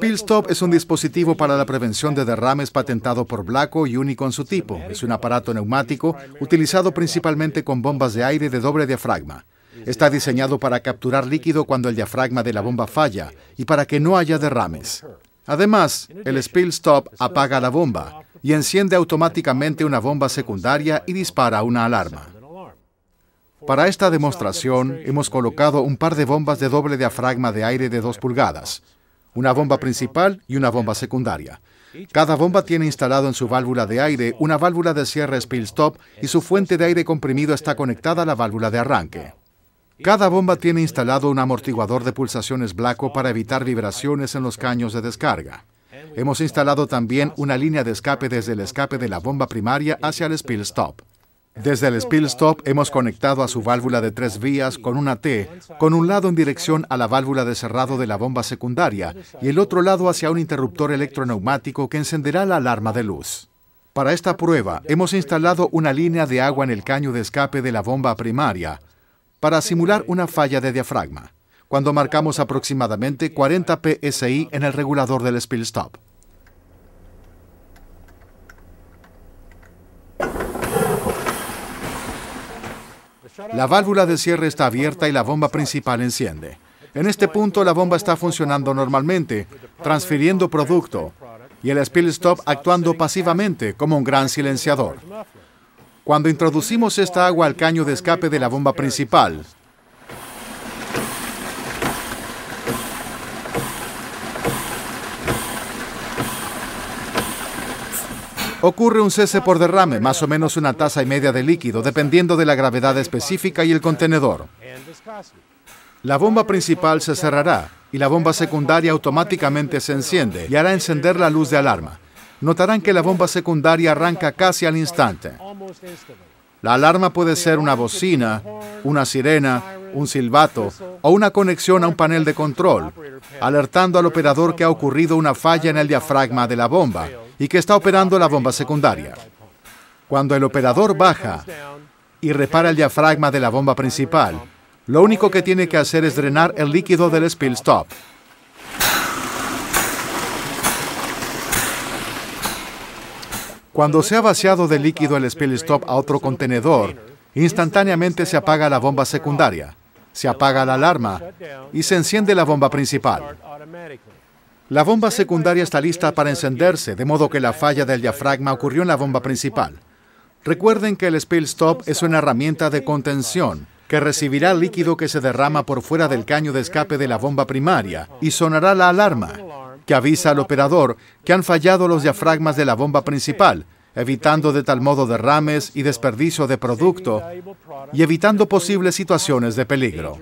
Stop es un dispositivo para la prevención de derrames patentado por Blaco y único en su tipo. Es un aparato neumático utilizado principalmente con bombas de aire de doble diafragma. Está diseñado para capturar líquido cuando el diafragma de la bomba falla y para que no haya derrames. Además, el Stop apaga la bomba y enciende automáticamente una bomba secundaria y dispara una alarma. Para esta demostración hemos colocado un par de bombas de doble diafragma de aire de 2 pulgadas una bomba principal y una bomba secundaria. Cada bomba tiene instalado en su válvula de aire una válvula de cierre spill-stop y su fuente de aire comprimido está conectada a la válvula de arranque. Cada bomba tiene instalado un amortiguador de pulsaciones blanco para evitar vibraciones en los caños de descarga. Hemos instalado también una línea de escape desde el escape de la bomba primaria hacia el spill-stop. Desde el spill stop hemos conectado a su válvula de tres vías con una T, con un lado en dirección a la válvula de cerrado de la bomba secundaria y el otro lado hacia un interruptor electroneumático que encenderá la alarma de luz. Para esta prueba hemos instalado una línea de agua en el caño de escape de la bomba primaria para simular una falla de diafragma, cuando marcamos aproximadamente 40 psi en el regulador del spill stop. La válvula de cierre está abierta y la bomba principal enciende. En este punto la bomba está funcionando normalmente, transfiriendo producto, y el spill stop actuando pasivamente como un gran silenciador. Cuando introducimos esta agua al caño de escape de la bomba principal, ocurre un cese por derrame, más o menos una taza y media de líquido, dependiendo de la gravedad específica y el contenedor. La bomba principal se cerrará y la bomba secundaria automáticamente se enciende y hará encender la luz de alarma. Notarán que la bomba secundaria arranca casi al instante. La alarma puede ser una bocina, una sirena, un silbato o una conexión a un panel de control, alertando al operador que ha ocurrido una falla en el diafragma de la bomba y que está operando la bomba secundaria. Cuando el operador baja y repara el diafragma de la bomba principal, lo único que tiene que hacer es drenar el líquido del spill stop. Cuando se ha vaciado de líquido el spill stop a otro contenedor, instantáneamente se apaga la bomba secundaria, se apaga la alarma y se enciende la bomba principal. La bomba secundaria está lista para encenderse, de modo que la falla del diafragma ocurrió en la bomba principal. Recuerden que el spill stop es una herramienta de contención que recibirá líquido que se derrama por fuera del caño de escape de la bomba primaria y sonará la alarma que avisa al operador que han fallado los diafragmas de la bomba principal, evitando de tal modo derrames y desperdicio de producto y evitando posibles situaciones de peligro.